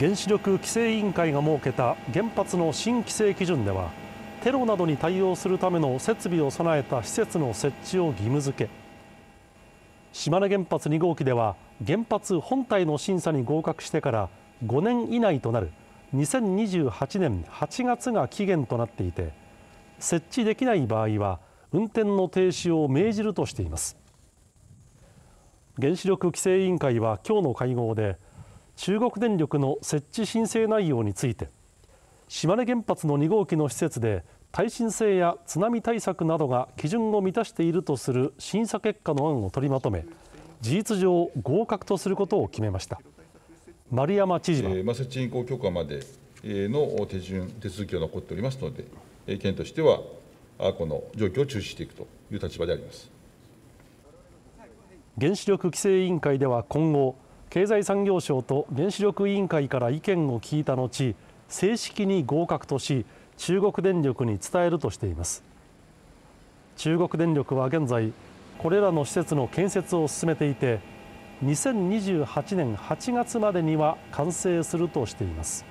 原子力規制委員会が設けた原発の新規制基準ではテロなどに対応するための設備を備えた施設の設置を義務付け島根原発2号機では原発本体の審査に合格してから5年以内となる2028年8月が期限となっていて設置できない場合は運転の停止を命じるとしています原子力規制委員会は今日の会合で中国電力の設置申請内容について島根原発の2号機の施設で耐震性や津波対策などが基準を満たしているとする審査結果の案を取りまとめ事実上合格とすることを決めました丸山知事は、えー、まあ、設置変更許可までの手順手続きが残っておりますので、えー、県としてはこの状況を注視していくという立場であります原子力規制委員会では今後経済産業省と原子力委員会から意見を聞いた後正式に合格とし中国電力に伝えるとしています中国電力は現在これらの施設の建設を進めていて2028年8月までには完成するとしています